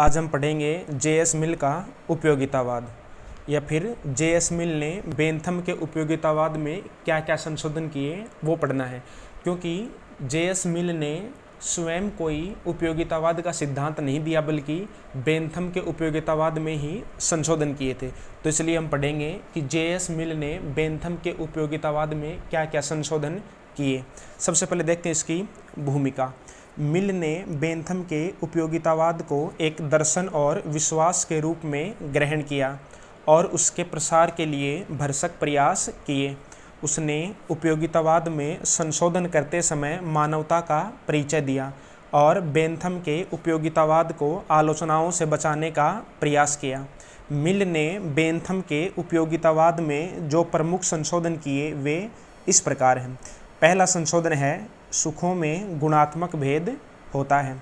आज हम पढ़ेंगे जे एस मिल का उपयोगितावाद या फिर जे एस मिल ने बेंथम के उपयोगितावाद में क्या क्या संशोधन किए वो पढ़ना है क्योंकि जे एस मिल ने स्वयं कोई उपयोगितावाद का सिद्धांत नहीं दिया बल्कि बेंथम के उपयोगितावाद में ही संशोधन किए थे तो इसलिए हम पढ़ेंगे कि जे एस मिल ने बेंथम के उपयोगितावाद में क्या क्या संशोधन किए सबसे पहले देखते हैं इसकी भूमिका मिल ने बेंथम के उपयोगितावाद को एक दर्शन और विश्वास के रूप में ग्रहण किया और उसके प्रसार के लिए भरसक प्रयास किए उसने उपयोगितावाद में संशोधन करते समय मानवता का परिचय दिया और बेंथम के उपयोगितावाद को आलोचनाओं से बचाने का प्रयास किया मिल ने बेंथम के उपयोगितावाद में जो प्रमुख संशोधन किए वे इस प्रकार हैं पहला संशोधन है सुखों में गुणात्मक भेद होता है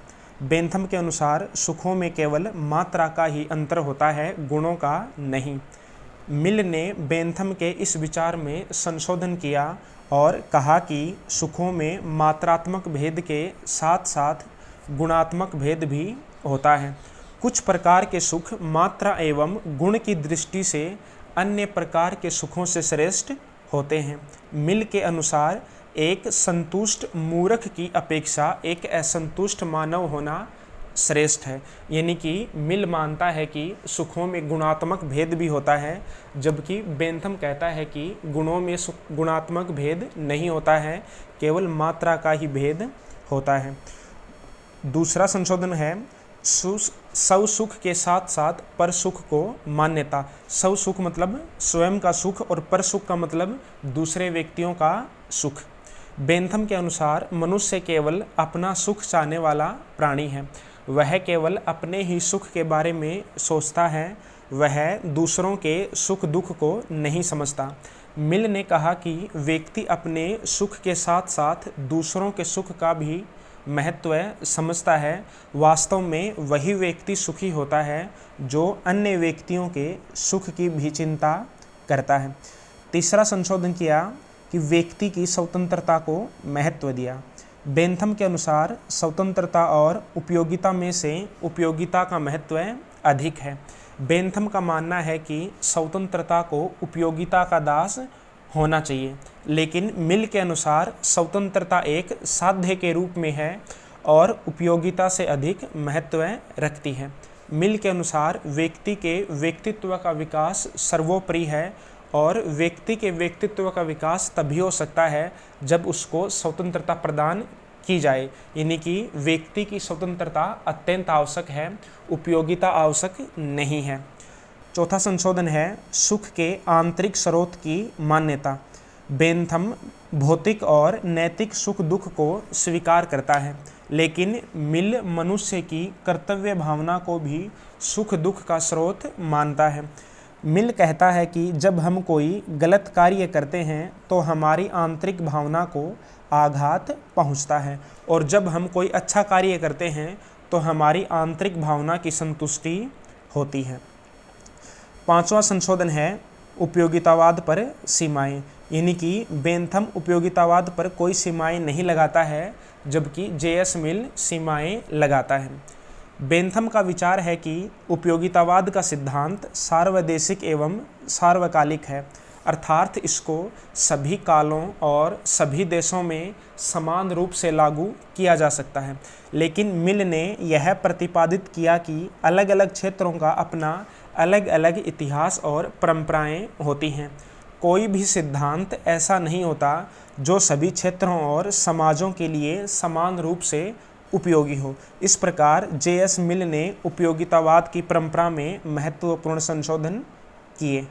बेंथम के अनुसार सुखों में केवल मात्रा का ही अंतर होता है गुणों का नहीं मिल ने बेंथम के इस विचार में संशोधन किया और कहा कि सुखों में मात्रात्मक भेद के साथ साथ गुणात्मक भेद भी होता है कुछ प्रकार के सुख मात्रा एवं गुण की दृष्टि से अन्य प्रकार के सुखों से श्रेष्ठ होते हैं मिल के अनुसार एक संतुष्ट मूर्ख की अपेक्षा एक असंतुष्ट मानव होना श्रेष्ठ है यानी कि मिल मानता है कि सुखों में गुणात्मक भेद भी होता है जबकि बेंथम कहता है कि गुणों में गुणात्मक भेद नहीं होता है केवल मात्रा का ही भेद होता है दूसरा संशोधन है सु सुख के साथ साथ पर सुख को मान्यता सव सुख मतलब स्वयं का सुख और पर सुख का मतलब दूसरे व्यक्तियों का सुख बेंथम के अनुसार मनुष्य केवल अपना सुख चाहने वाला प्राणी है वह केवल अपने ही सुख के बारे में सोचता है वह दूसरों के सुख दुख को नहीं समझता मिल ने कहा कि व्यक्ति अपने सुख के साथ साथ दूसरों के सुख का भी महत्व समझता है वास्तव में वही व्यक्ति सुखी होता है जो अन्य व्यक्तियों के सुख की भी चिंता करता है तीसरा संशोधन किया कि व्यक्ति की स्वतंत्रता को महत्व दिया बेंथम के अनुसार स्वतंत्रता और उपयोगिता में से उपयोगिता का महत्व अधिक है बेंथम का मानना है कि स्वतंत्रता को उपयोगिता का दास होना चाहिए लेकिन मिल के अनुसार स्वतंत्रता एक साध्य के रूप में है और उपयोगिता से अधिक महत्व रखती है मिल के अनुसार व्यक्ति के व्यक्तित्व का विकास सर्वोपरि है और व्यक्ति के व्यक्तित्व का विकास तभी हो सकता है जब उसको स्वतंत्रता प्रदान की जाए यानी कि व्यक्ति की स्वतंत्रता अत्यंत आवश्यक है उपयोगिता आवश्यक नहीं है चौथा संशोधन है सुख के आंतरिक स्रोत की मान्यता बेंथम भौतिक और नैतिक सुख दुख को स्वीकार करता है लेकिन मिल मनुष्य की कर्तव्य भावना को भी सुख दुख का स्रोत मानता है मिल कहता है कि जब हम कोई गलत कार्य करते हैं तो हमारी आंतरिक भावना को आघात पहुंचता है और जब हम कोई अच्छा कार्य करते हैं तो हमारी आंतरिक भावना की संतुष्टि होती है पांचवा संशोधन है उपयोगितावाद पर सीमाएं यानी कि बेंथम उपयोगितावाद पर कोई सीमाएं नहीं लगाता है जबकि जे एस मिल सीमाएं लगाता है बेंथम का विचार है कि उपयोगितावाद का सिद्धांत सार्वदेशिक एवं सार्वकालिक है अर्थात इसको सभी कालों और सभी देशों में समान रूप से लागू किया जा सकता है लेकिन मिल ने यह प्रतिपादित किया कि अलग अलग क्षेत्रों का अपना अलग अलग इतिहास और परंपराएं होती हैं कोई भी सिद्धांत ऐसा नहीं होता जो सभी क्षेत्रों और समाजों के लिए समान रूप से उपयोगी हो इस प्रकार जे एस मिल ने उपयोगितावाद की परंपरा में महत्वपूर्ण संशोधन किए